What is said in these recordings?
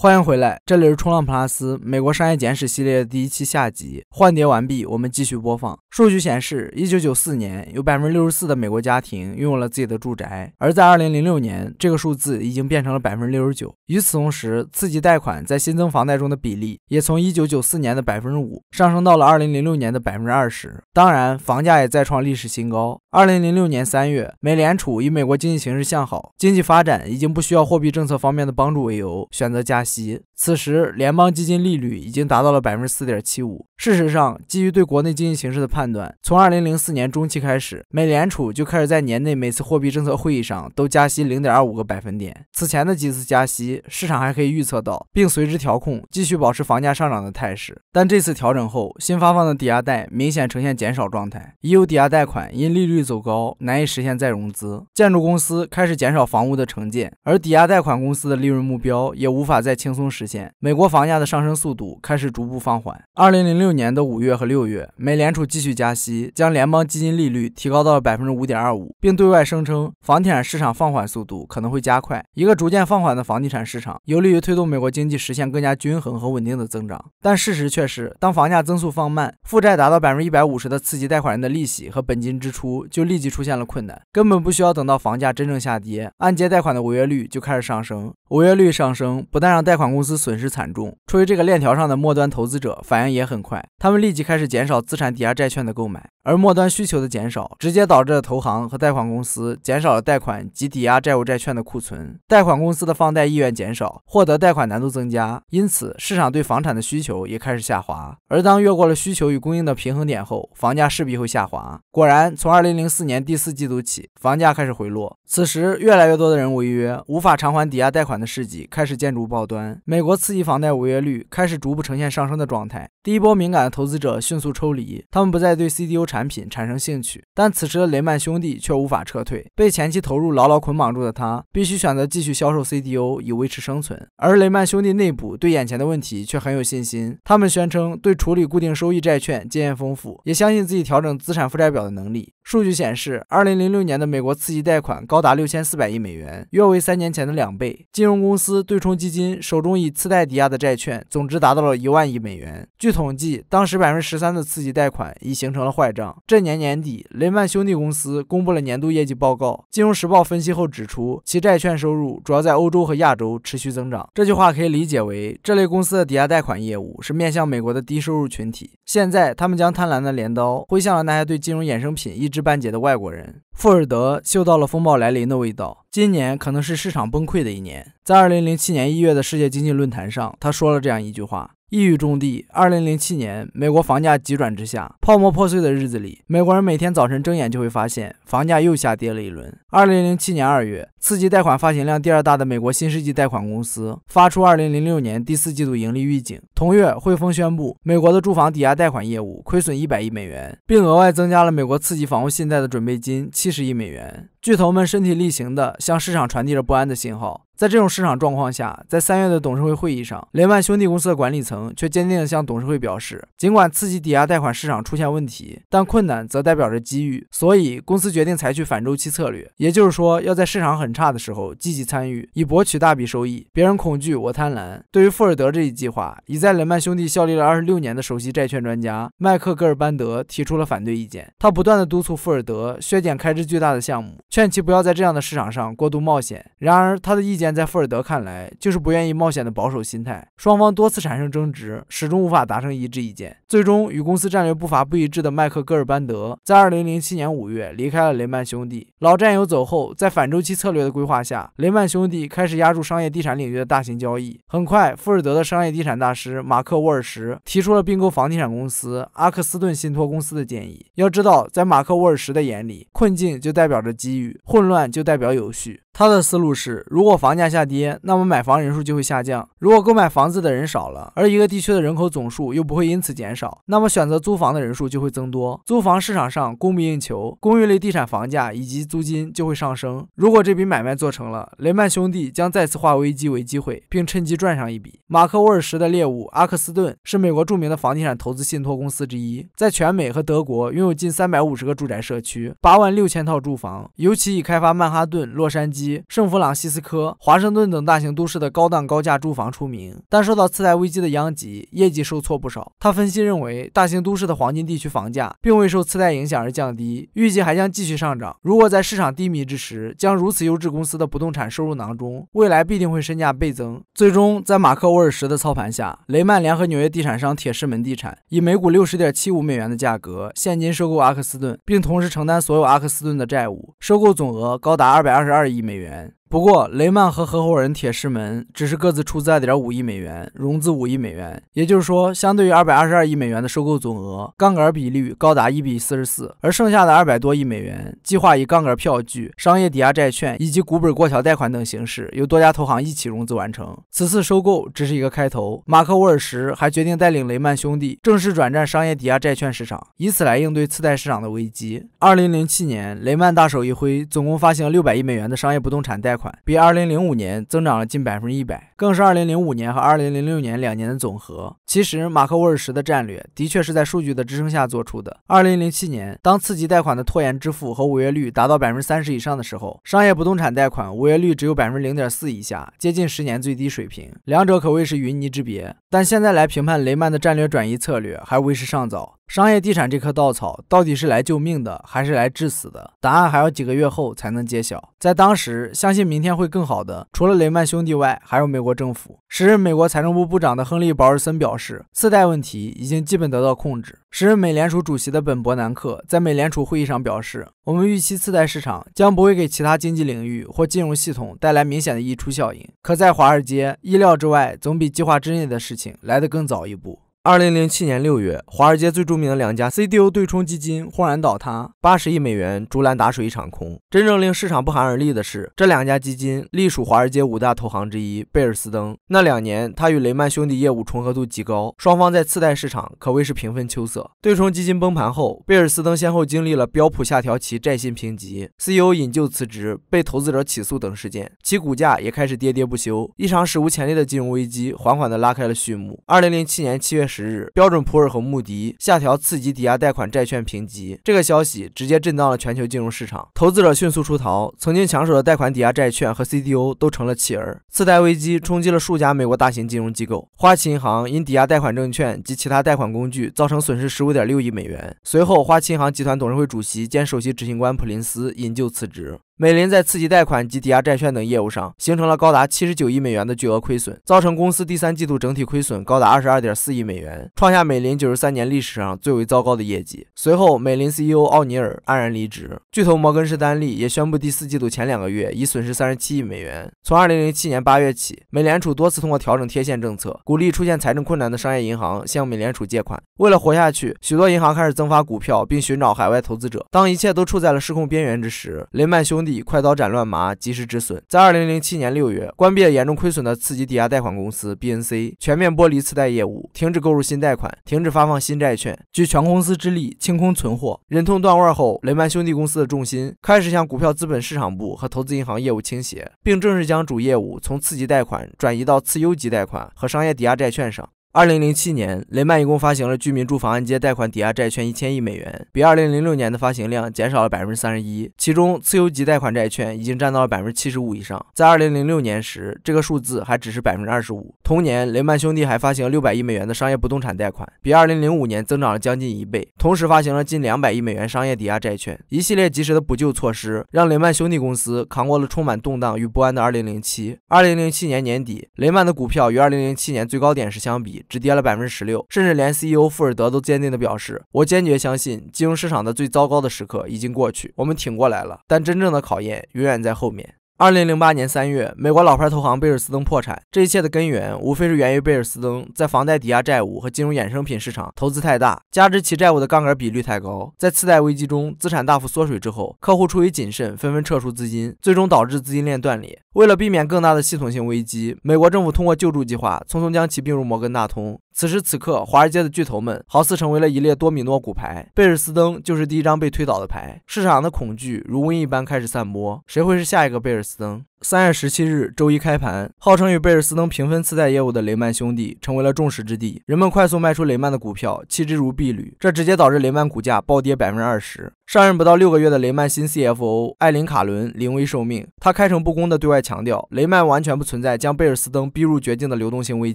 欢迎回来，这里是冲浪 plus《美国商业简史》系列第一期下集。换碟完毕，我们继续播放。数据显示，一九九四年有百分之六十四的美国家庭拥有了自己的住宅，而在二零零六年，这个数字已经变成了百分之六十九。与此同时，刺激贷款在新增房贷中的比例也从一九九四年的百分之五上升到了二零零六年的百分之二十。当然，房价也再创历史新高。二零零六年三月，美联储以美国经济形势向好，经济发展已经不需要货币政策方面的帮助为由，选择加息。此时，联邦基金利率已经达到了百分之四点七五。事实上，基于对国内经济形势的判断，从二零零四年中期开始，美联储就开始在年内每次货币政策会议上都加息零点二五个百分点。此前的几次加息，市场还可以预测到，并随之调控，继续保持房价上涨的态势。但这次调整后，新发放的抵押贷明显呈现减少状态，已有抵押贷款因利率走高难以实现再融资，建筑公司开始减少房屋的承建，而抵押贷款公司的利润目标也无法再轻松实现。美国房价的上升速度开始逐步放缓。二零零六年的五月和六月，美联储继续加息，将联邦基金利率提高到了百分之五点二五，并对外声称房地产市场放缓速度可能会加快。一个逐渐放缓的房地产市场，有利于推动美国经济实现更加均衡和稳定的增长。但事实却是，当房价增速放慢，负债达到百分之一百五十的次级贷款人的利息和本金支出就立即出现了困难，根本不需要等到房价真正下跌，按揭贷款的违约率就开始上升。违约率上升，不但让贷款公司损失惨重，处于这个链条上的末端投资者反应也很快。他们立即开始减少资产抵押债券的购买。而末端需求的减少，直接导致了投行和贷款公司减少了贷款及抵押债务债券的库存，贷款公司的放贷意愿减少，获得贷款难度增加，因此市场对房产的需求也开始下滑。而当越过了需求与供应的平衡点后，房价势必会下滑。果然，从二零零四年第四季度起，房价开始回落。此时，越来越多的人违约，无法偿还抵押贷款的事迹开始建筑报端。美国刺激房贷违约率开始逐步呈现上升的状态。第一波敏感的投资者迅速抽离，他们不再对 c d o 产。产品产生兴趣，但此时的雷曼兄弟却无法撤退，被前期投入牢牢捆绑住的他，必须选择继续销售 CDO 以维持生存。而雷曼兄弟内部对眼前的问题却很有信心，他们宣称对处理固定收益债券经验丰富，也相信自己调整资产负债表的能力。数据显示，二零零六年的美国次级贷款高达六千四百亿美元，约为三年前的两倍。金融公司对冲基金手中以次贷抵押的债券总值达到了一万亿美元。据统计，当时百分之十三的次级贷款已形成了坏账。这年年底，雷曼兄弟公司公布了年度业绩报告。金融时报分析后指出，其债券收入主要在欧洲和亚洲持续增长。这句话可以理解为，这类公司的抵押贷款业务是面向美国的低收入群体。现在，他们将贪婪的镰刀挥向了那些对金融衍生品一直半截的外国人富尔德嗅到了风暴来临的味道。今年可能是市场崩溃的一年。在2007年1月的世界经济论坛上，他说了这样一句话。一语中的。二零零七年，美国房价急转直下，泡沫破碎的日子里，美国人每天早晨睁眼就会发现房价又下跌了一轮。二零零七年二月，刺激贷款发行量第二大的美国新世纪贷款公司发出二零零六年第四季度盈利预警。同月，汇丰宣布美国的住房抵押贷款业务亏损一百亿美元，并额外增加了美国刺激房屋信贷的准备金七十亿美元。巨头们身体力行的向市场传递着不安的信号。在这种市场状况下，在三月的董事会会议上，雷曼兄弟公司的管理层却坚定地向董事会表示，尽管刺激抵押贷款市场出现问题，但困难则代表着机遇，所以公司决定采取反周期策略，也就是说，要在市场很差的时候积极参与，以博取大笔收益。别人恐惧，我贪婪。对于富尔德这一计划，已在雷曼兄弟效力了二十六年的首席债券专家麦克·格尔班德提出了反对意见，他不断地督促富尔德削减开支巨大的项目，劝其不要在这样的市场上过度冒险。然而，他的意见。在富尔德看来，就是不愿意冒险的保守心态。双方多次产生争执，始终无法达成一致意见。最终，与公司战略步伐不一致的麦克·戈尔班德在2007年5月离开了雷曼兄弟。老战友走后，在反周期策略的规划下，雷曼兄弟开始压住商业地产领域的大型交易。很快，富尔德的商业地产大师马克·沃尔什提出了并购房地产公司阿克斯顿信托公司的建议。要知道，在马克·沃尔什的眼里，困境就代表着机遇，混乱就代表有序。他的思路是，如果房价下跌，那么买房人数就会下降；如果购买房子的人少了，而一个地区的人口总数又不会因此减少，那么选择租房的人数就会增多，租房市场上供不应求，公寓类地产房价以及租金就会上升。如果这笔买卖做成了，雷曼兄弟将再次化危机为机会，并趁机赚上一笔。马克·沃尔什的猎物阿克斯顿是美国著名的房地产投资信托公司之一，在全美和德国拥有近三百五十个住宅社区，八万六千套住房，尤其已开发曼哈顿、洛杉矶。基、圣弗朗西斯科、华盛顿等大型都市的高档高价住房出名，但受到次贷危机的殃及，业绩受挫不少。他分析认为，大型都市的黄金地区房价并未受次贷影响而降低，预计还将继续上涨。如果在市场低迷之时将如此优质公司的不动产收入囊中，未来必定会身价倍增。最终，在马克·沃尔什的操盘下，雷曼联合纽约地产商铁狮门地产以每股六十点七五美元的价格现金收购阿克斯顿，并同时承担所有阿克斯顿的债务，收购总额高达二百二十二亿美。美元。不过，雷曼和合伙人铁狮门只是各自出资二点五亿美元，融资五亿美元。也就是说，相对于二百二十二亿美元的收购总额，杠杆比率高达一比四十四。而剩下的二百多亿美元，计划以杠杆票据、商业抵押债券以及股本过桥贷款等形式，由多家投行一起融资完成。此次收购只是一个开头。马克·沃尔什还决定带领雷曼兄弟正式转战商业抵押债券市场，以此来应对次贷市场的危机。二零零七年，雷曼大手一挥，总共发行六百亿美元的商业不动产贷。款，比二零零五年增长了近百分之一百，更是二零零五年和二零零六年两年的总和。其实，马克沃尔什的战略的确是在数据的支撑下做出的。二零零七年，当次级贷款的拖延支付和违约率达到百分之三十以上的时候，商业不动产贷款违约率只有百分之零点四以下，接近十年最低水平，两者可谓是云泥之别。但现在来评判雷曼的战略转移策略还为时尚早。商业地产这棵稻草到底是来救命的，还是来致死的？答案还要几个月后才能揭晓。在当时，相信明天会更好的。除了雷曼兄弟外，还有美国政府。时任美国财政部部长的亨利·保尔森表示，次贷问题已经基本得到控制。时任美联储主席的本·伯南克在美联储会议上表示，我们预期次贷市场将不会给其他经济领域或金融系统带来明显的溢出效应。可在华尔街，意料之外总比计划之内的事情来得更早一步。二零零七年六月，华尔街最著名的两家 CDO 对冲基金轰然倒塌，八十亿美元竹篮打水一场空。真正令市场不寒而栗的是，这两家基金隶属华尔街五大投行之一贝尔斯登。那两年，他与雷曼兄弟业务重合度极高，双方在次贷市场可谓是平分秋色。对冲基金崩盘后，贝尔斯登先后经历了标普下调其债信评级、CEO 引咎辞职、被投资者起诉等事件，其股价也开始跌跌不休。一场史无前例的金融危机缓缓地拉开了序幕。二零零七年七月。十日，标准普尔和穆迪下调次级抵押贷款债券评级。这个消息直接震荡了全球金融市场，投资者迅速出逃，曾经抢手的贷款抵押债券和 CDO 都成了弃儿。次贷危机冲击了数家美国大型金融机构，花旗银行因抵押贷款证券及其他贷款工具造成损失十五点六亿美元。随后，花旗银行集团董事会主席兼首席执行官普林斯引咎辞职。美林在次级贷款及抵押债券等业务上形成了高达七十九亿美元的巨额亏损，造成公司第三季度整体亏损高达二十二点四亿美元，创下美林九十三年历史上最为糟糕的业绩。随后，美林 CEO 奥尼尔黯然离职。巨头摩根士丹利也宣布，第四季度前两个月已损失三十七亿美元。从二零零七年八月起，美联储多次通过调整贴现政策，鼓励出现财政困难的商业银行向美联储借款。为了活下去，许多银行开始增发股票，并寻找海外投资者。当一切都处在了失控边缘之时，雷曼兄弟。以快刀斩乱麻，及时止损。在二零零七年六月，关闭了严重亏损的次级抵押贷款公司 BNC，全面剥离次贷业务，停止购入新贷款，停止发放新债券，举全公司之力清空存货。忍痛断腕后，雷曼兄弟公司的重心开始向股票资本市场部和投资银行业务倾斜，并正式将主业务从次级贷款转移到次优级贷款和商业抵押债券上。二零零七年，雷曼一共发行了居民住房按揭贷款抵押债券一千亿美元，比二零零六年的发行量减少了百分之三十一。其中，次优级贷款债券已经占到了百分之七十五以上，在二零零六年时，这个数字还只是百分之二十五。同年，雷曼兄弟还发行了六百亿美元的商业不动产贷款，比二零零五年增长了将近一倍，同时发行了近两百亿美元商业抵押债券。一系列及时的补救措施，让雷曼兄弟公司扛过了充满动荡与不安的二零零七。二零零七年年底，雷曼的股票与二零零七年最高点时相比。只跌了百分之十六，甚至连 CEO 富尔德都坚定地表示：“我坚决相信，金融市场的最糟糕的时刻已经过去，我们挺过来了。但真正的考验永远在后面。”二零零八年三月，美国老牌投行贝尔斯登破产。这一切的根源无非是源于贝尔斯登在房贷抵押债务和金融衍生品市场投资太大，加之其债务的杠杆比率太高，在次贷危机中资产大幅缩水之后，客户出于谨慎纷纷撤出资金，最终导致资金链断裂。为了避免更大的系统性危机，美国政府通过救助计划，匆匆将其并入摩根大通。此时此刻，华尔街的巨头们好似成为了一列多米诺骨牌，贝尔斯登就是第一张被推倒的牌。市场的恐惧如瘟疫般开始散播，谁会是下一个贝尔斯登？三月十七日，周一开盘，号称与贝尔斯登平分次贷业务的雷曼兄弟成为了众矢之的，人们快速卖出雷曼的股票，弃之如敝履，这直接导致雷曼股价暴跌百分之二十。上任不到六个月的雷曼新 CFO 艾琳卡伦临危受命，他开诚布公地对外强调，雷曼完全不存在将贝尔斯登逼入绝境的流动性危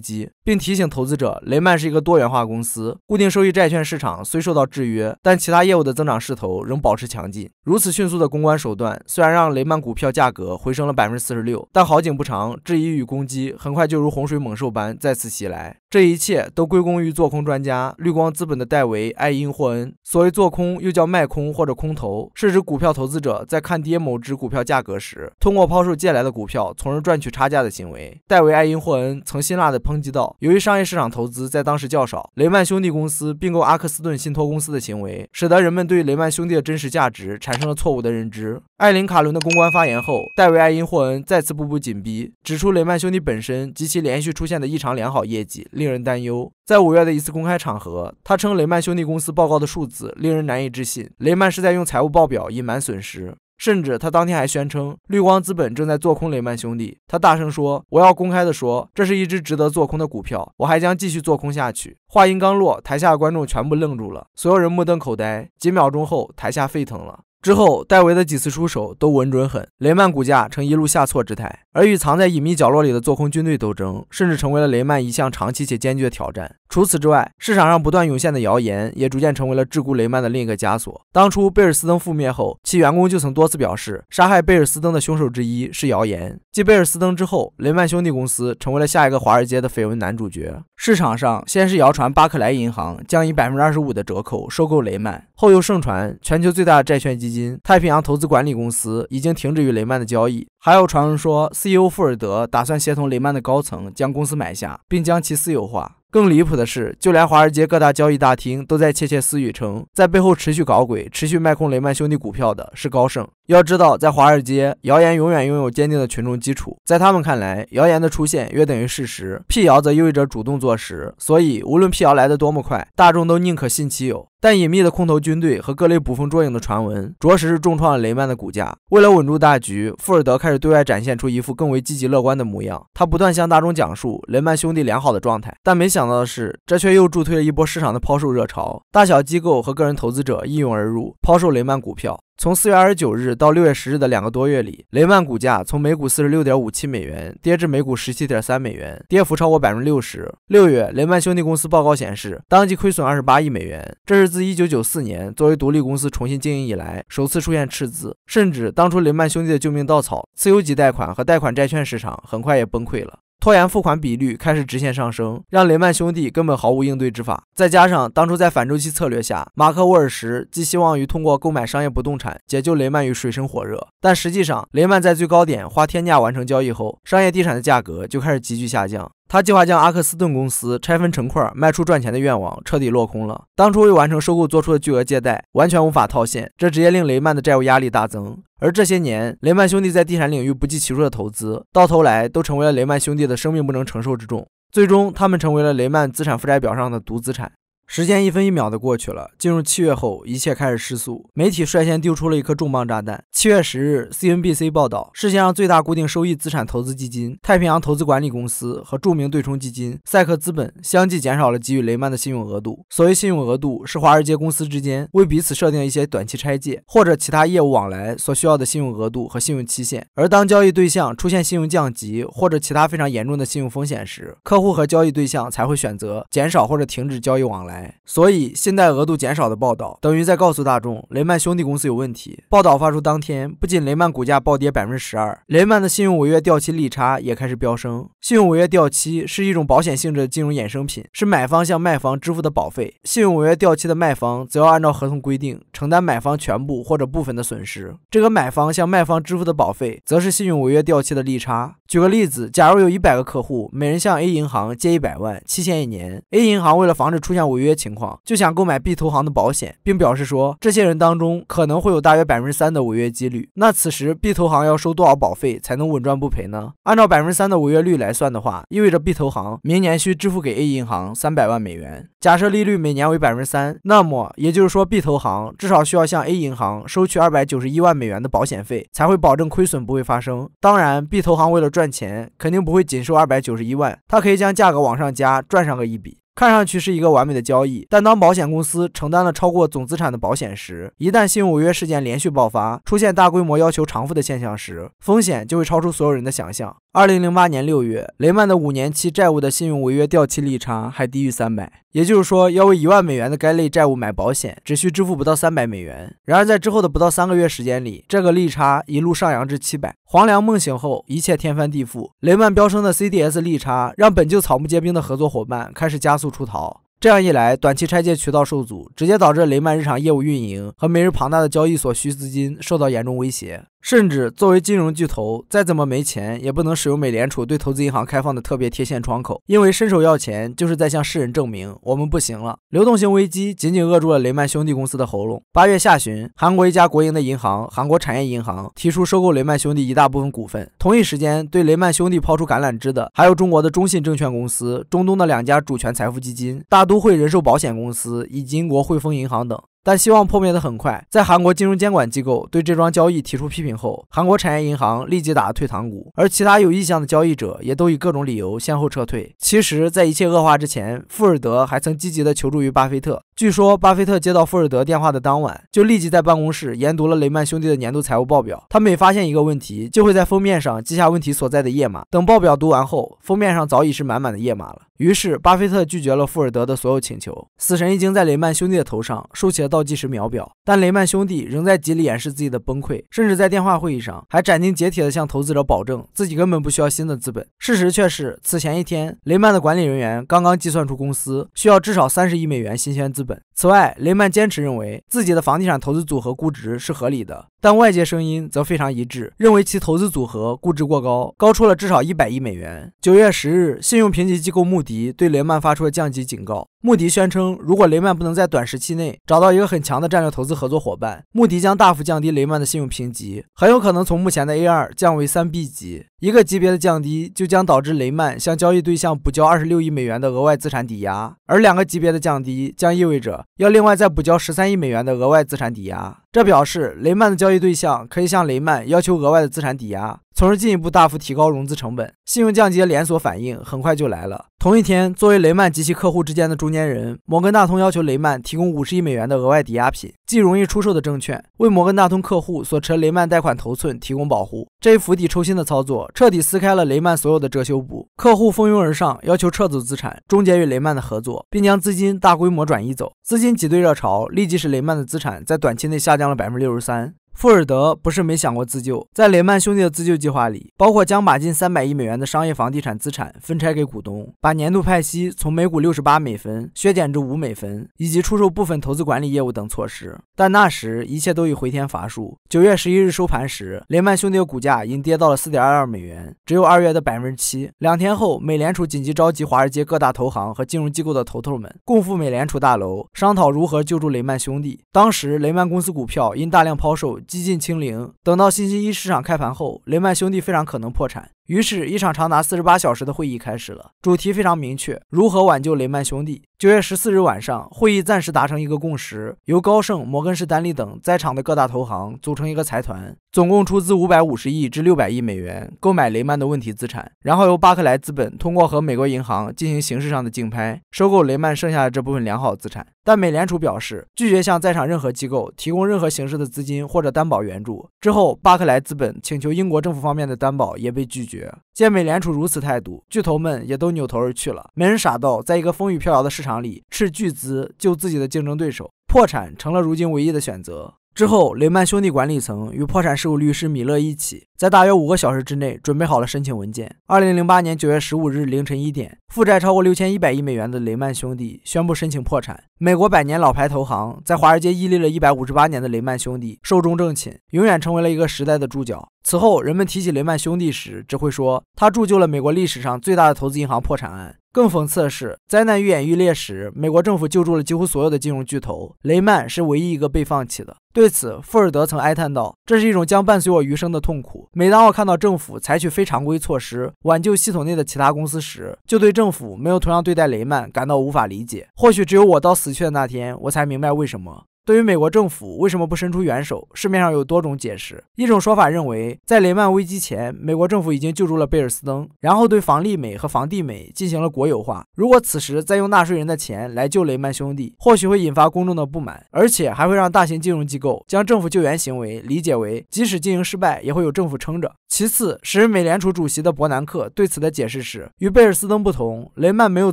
机，并提醒投资者，雷曼是一个多元化公司，固定收益债券市场虽受到制约，但其他业务的增长势头仍保持强劲。如此迅速的公关手段，虽然让雷曼股票价格回升了百分之四十六，但好景不长，质疑与攻击很快就如洪水猛兽般再次袭来。这一切都归功于做空专家绿光资本的戴维艾因霍恩。所谓做空，又叫卖空或者空头是指股票投资者在看跌某只股票价格时，通过抛售借来的股票，从而赚取差价的行为。戴维·爱因霍恩曾辛辣地抨击道：“由于商业市场投资在当时较少，雷曼兄弟公司并购阿克斯顿信托公司的行为，使得人们对雷曼兄弟的真实价值产生了错误的认知。”艾琳卡伦的公关发言后，戴维艾因霍恩再次步步紧逼，指出雷曼兄弟本身及其连续出现的异常良好业绩令人担忧。在五月的一次公开场合，他称雷曼兄弟公司报告的数字令人难以置信，雷曼是在用财务报表隐瞒损失。甚至他当天还宣称，绿光资本正在做空雷曼兄弟。他大声说：“我要公开的说，这是一只值得做空的股票，我还将继续做空下去。”话音刚落，台下观众全部愣住了，所有人目瞪口呆。几秒钟后，台下沸腾了。之后，戴维的几次出手都稳准狠，雷曼股价呈一路下挫之态。而与藏在隐秘角落里的做空军队斗争，甚至成为了雷曼一项长期且艰巨的挑战。除此之外，市场上不断涌现的谣言也逐渐成为了桎梏雷曼的另一个枷锁。当初贝尔斯登覆灭后，其员工就曾多次表示，杀害贝尔斯登的凶手之一是谣言。继贝尔斯登之后，雷曼兄弟公司成为了下一个华尔街的绯闻男主角。市场上先是谣传巴克莱银行将以百分之二十五的折扣收购雷曼，后又盛传全球最大的债券基金。太平洋投资管理公司已经停止与雷曼的交易。还有传闻说，CEO 富尔德打算协同雷曼的高层将公司买下，并将其私有化。更离谱的是，就连华尔街各大交易大厅都在窃窃私语，称在背后持续搞鬼、持续卖空雷曼兄弟股票的是高盛。要知道，在华尔街，谣言永远拥有坚定的群众基础。在他们看来，谣言的出现约等于事实，辟谣则意味着主动坐实。所以，无论辟谣来得多么快，大众都宁可信其有。但隐秘的空头军队和各类捕风捉影的传闻，着实是重创了雷曼的股价。为了稳住大局，富尔德开始对外展现出一副更为积极乐观的模样。他不断向大众讲述雷曼兄弟良好的状态，但没想到的是，这却又助推了一波市场的抛售热潮。大小机构和个人投资者一拥而入，抛售雷曼股票。从四月二十九日到六月十日的两个多月里，雷曼股价从每股四十六点五七美元跌至每股十七点三美元，跌幅超过百分之六十。六月，雷曼兄弟公司报告显示，当季亏损二十八亿美元，这是自一九九四年作为独立公司重新经营以来首次出现赤字。甚至当初雷曼兄弟的救命稻草——次级贷款和贷款债券市场，很快也崩溃了。拖延付款比率开始直线上升，让雷曼兄弟根本毫无应对之法。再加上当初在反周期策略下，马克·沃尔什寄希望于通过购买商业不动产解救雷曼于水深火热，但实际上，雷曼在最高点花天价完成交易后，商业地产的价格就开始急剧下降。他计划将阿克斯顿公司拆分成块儿卖出赚钱的愿望彻底落空了。当初为完成收购做出的巨额借贷完全无法套现，这直接令雷曼的债务压力大增。而这些年雷曼兄弟在地产领域不计其数的投资，到头来都成为了雷曼兄弟的生命不能承受之重。最终，他们成为了雷曼资产负债表上的毒资产。时间一分一秒的过去了。进入七月后，一切开始失速。媒体率先丢出了一颗重磅炸弹。七月十日，CNBC 报道，世界上最大固定收益资产投资基金太平洋投资管理公司和著名对冲基金赛克资本相继减少了给予雷曼的信用额度。所谓信用额度，是华尔街公司之间为彼此设定一些短期拆借或者其他业务往来所需要的信用额度和信用期限。而当交易对象出现信用降级或者其他非常严重的信用风险时，客户和交易对象才会选择减少或者停止交易往来。所以，信贷额度减少的报道等于在告诉大众雷曼兄弟公司有问题。报道发出当天，不仅雷曼股价暴跌百分之十二，雷曼的信用违约掉期利差也开始飙升。信用违约掉期是一种保险性质的金融衍生品，是买方向卖方支付的保费。信用违约掉期的卖方则要按照合同规定承担买方全部或者部分的损失。这个买方向卖方支付的保费，则是信用违约掉期的利差。举个例子，假如有一百个客户，每人向 A 银行借一百万，期限一年。A 银行为了防止出现违约，约情况就想购买 B 投行的保险，并表示说，这些人当中可能会有大约百分之三的违约几率。那此时 B 投行要收多少保费才能稳赚不赔呢？按照百分之三的违约率来算的话，意味着 B 投行明年需支付给 A 银行三百万美元。假设利率每年为百分之三，那么也就是说，B 投行至少需要向 A 银行收取二百九十一万美元的保险费，才会保证亏损不会发生。当然，B 投行为了赚钱，肯定不会仅收二百九十一万，它可以将价格往上加，赚上个一笔。看上去是一个完美的交易，但当保险公司承担了超过总资产的保险时，一旦信用违约事件连续爆发，出现大规模要求偿付的现象时，风险就会超出所有人的想象。二零零八年六月，雷曼的五年期债务的信用违约掉期利差还低于三百，也就是说，要为一万美元的该类债务买保险，只需支付不到三百美元。然而，在之后的不到三个月时间里，这个利差一路上扬至七百。黄粱梦醒后，一切天翻地覆，雷曼飙升的 CDS 利差让本就草木皆兵的合作伙伴开始加速出逃。这样一来，短期拆借渠道受阻，直接导致雷曼日常业务运营和每日庞大的交易所需资金受到严重威胁，甚至作为金融巨头，再怎么没钱也不能使用美联储对投资银行开放的特别贴现窗口，因为伸手要钱就是在向世人证明我们不行了。流动性危机紧紧扼住了雷曼兄弟公司的喉咙。八月下旬，韩国一家国营的银行韩国产业银行提出收购雷曼兄弟一大部分股份。同一时间，对雷曼兄弟抛出橄榄枝的还有中国的中信证券公司、中东的两家主权财富基金、大多。都会人寿保险公司、以及英国汇丰银行等。但希望破灭的很快，在韩国金融监管机构对这桩交易提出批评后，韩国产业银行立即打了退堂鼓，而其他有意向的交易者也都以各种理由先后撤退。其实，在一切恶化之前，富尔德还曾积极的求助于巴菲特。据说，巴菲特接到富尔德电话的当晚，就立即在办公室研读了雷曼兄弟的年度财务报表。他每发现一个问题，就会在封面上记下问题所在的页码。等报表读完后，封面上早已是满满的页码了。于是，巴菲特拒绝了富尔德的所有请求。死神已经在雷曼兄弟的头上竖起了道。倒计时秒表，但雷曼兄弟仍在极力掩饰自己的崩溃，甚至在电话会议上还斩钉截铁地向投资者保证，自己根本不需要新的资本。事实却是，此前一天，雷曼的管理人员刚刚计算出公司需要至少三十亿美元新鲜资本。此外，雷曼坚持认为自己的房地产投资组合估值是合理的，但外界声音则非常一致，认为其投资组合估值过高，高出了至少一百亿美元。九月十日，信用评级机构穆迪对雷曼发出了降级警告。穆迪宣称，如果雷曼不能在短时期内找到一个很强的战略投资合作伙伴，穆迪将大幅降低雷曼的信用评级，很有可能从目前的 A 二降为三 B 级。一个级别的降低就将导致雷曼向交易对象补交二十六亿美元的额外资产抵押，而两个级别的降低将意味着。要另外再补交十三亿美元的额外资产抵押。这表示雷曼的交易对象可以向雷曼要求额外的资产抵押，从而进一步大幅提高融资成本。信用降级连锁反应很快就来了。同一天，作为雷曼及其客户之间的中间人，摩根大通要求雷曼提供五十亿美元的额外抵押品，即容易出售的证券，为摩根大通客户所持雷曼贷款头寸提供保护。这一釜底抽薪的操作彻底撕开了雷曼所有的遮羞布，客户蜂拥而上，要求撤走资产，终结与雷曼的合作，并将资金大规模转移走。资金挤兑热潮立即使雷曼的资产在短期内下降。降了百分之六十三。富尔德不是没想过自救，在雷曼兄弟的自救计划里，包括将把近三百亿美元的商业房地产资产分拆给股东，把年度派息从每股六十八美分削减至五美分，以及出售部分投资管理业务等措施。但那时一切都已回天乏术。九月十一日收盘时，雷曼兄弟的股价已经跌到了四点二二美元，只有二月的百分之七。两天后，美联储紧急召集华尔街各大投行和金融机构的头头们，共赴美联储大楼商讨如何救助雷曼兄弟。当时，雷曼公司股票因大量抛售。激进清零。等到星期一市场开盘后，雷曼兄弟非常可能破产。于是，一场长达四十八小时的会议开始了。主题非常明确：如何挽救雷曼兄弟。九月十四日晚上，会议暂时达成一个共识，由高盛、摩根士丹利等在场的各大投行组成一个财团，总共出资五百五十亿至六百亿美元购买雷曼的问题资产，然后由巴克莱资本通过和美国银行进行形式上的竞拍，收购雷曼剩下的这部分良好资产。但美联储表示拒绝向在场任何机构提供任何形式的资金或者担保援助。之后，巴克莱资本请求英国政府方面的担保也被拒绝。见美联储如此态度，巨头们也都扭头而去了。没人傻到在一个风雨飘摇的市场里斥巨资救自己的竞争对手破产，成了如今唯一的选择。之后，雷曼兄弟管理层与破产事务律师米勒一起，在大约五个小时之内准备好了申请文件。二零零八年九月十五日凌晨一点，负债超过六千一百亿美元的雷曼兄弟宣布申请破产。美国百年老牌投行，在华尔街屹立了一百五十八年的雷曼兄弟寿终正寝，永远成为了一个时代的注脚。此后，人们提起雷曼兄弟时，只会说他铸就了美国历史上最大的投资银行破产案。更讽刺的是，灾难愈演愈烈时，美国政府救助了几乎所有的金融巨头，雷曼是唯一一个被放弃的。对此，富尔德曾哀叹道：“这是一种将伴随我余生的痛苦。每当我看到政府采取非常规措施挽救系统内的其他公司时，就对政府没有同样对待雷曼感到无法理解。或许只有我到死去的那天，我才明白为什么。”对于美国政府为什么不伸出援手，市面上有多种解释。一种说法认为，在雷曼危机前，美国政府已经救助了贝尔斯登，然后对房利美和房地美进行了国有化。如果此时再用纳税人的钱来救雷曼兄弟，或许会引发公众的不满，而且还会让大型金融机构将政府救援行为理解为，即使经营失败，也会有政府撑着。其次，时任美联储主席的伯南克对此的解释是，与贝尔斯登不同，雷曼没有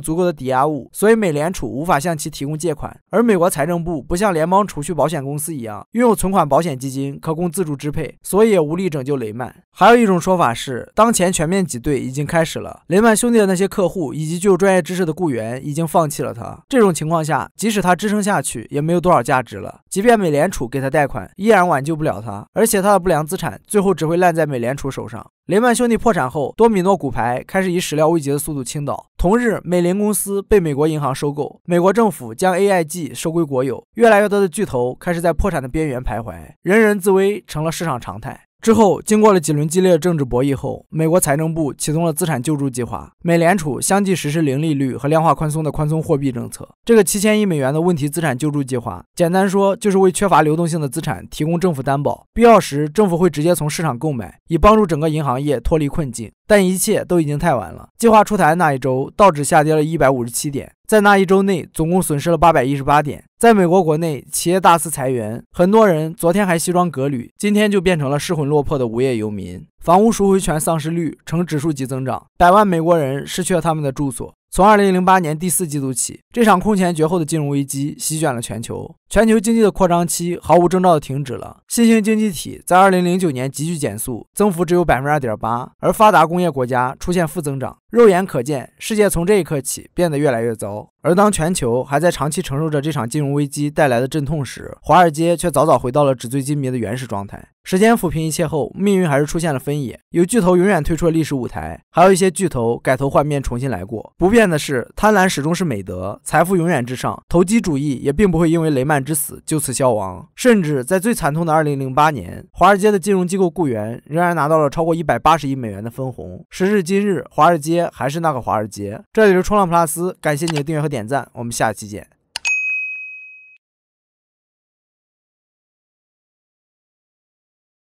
足够的抵押物，所以美联储无法向其提供借款。而美国财政部不像联邦储蓄保险公司一样拥有存款保险基金可供自主支配，所以也无力拯救雷曼。还有一种说法是，当前全面挤兑已经开始了，雷曼兄弟的那些客户以及具有专业知识的雇员已经放弃了他。这种情况下，即使他支撑下去，也没有多少价值了。即便美联储给他贷款，依然挽救不了他。而且他的不良资产最后只会烂在美联储。手上，雷曼兄弟破产后，多米诺骨牌开始以始料未及的速度倾倒。同日，美林公司被美国银行收购，美国政府将 a i g 收归国有，越来越多的巨头开始在破产的边缘徘徊，人人自危成了市场常态。之后，经过了几轮激烈的政治博弈后，美国财政部启动了资产救助计划，美联储相继实施零利率和量化宽松的宽松货币政策。这个七千亿美元的问题资产救助计划，简单说就是为缺乏流动性的资产提供政府担保，必要时政府会直接从市场购买，以帮助整个银行业脱离困境。但一切都已经太晚了。计划出台那一周，道指下跌了一百五十七点。在那一周内，总共损失了八百一十八点。在美国国内，企业大肆裁员，很多人昨天还西装革履，今天就变成了失魂落魄的无业游民。房屋赎回权丧失率呈指数级增长，百万美国人失去了他们的住所。从二零零八年第四季度起，这场空前绝后的金融危机席卷了全球，全球经济的扩张期毫无征兆的停止了。新兴经济体在二零零九年急剧减速，增幅只有百分之二点八，而发达工业国家出现负增长。肉眼可见，世界从这一刻起变得越来越糟。而当全球还在长期承受着这场金融危机带来的阵痛时，华尔街却早早回到了纸醉金迷的原始状态。时间抚平一切后，命运还是出现了分野：有巨头永远退出了历史舞台，还有一些巨头改头换面，重新来过。不变的是，贪婪始终是美德，财富永远至上，投机主义也并不会因为雷曼之死就此消亡。甚至在最惨痛的2008年，华尔街的金融机构雇员仍然拿到了超过180亿美元的分红。时至今日，华尔街还是那个华尔街。这里是冲浪 plus，感谢你的订阅和。点赞，我们下期见。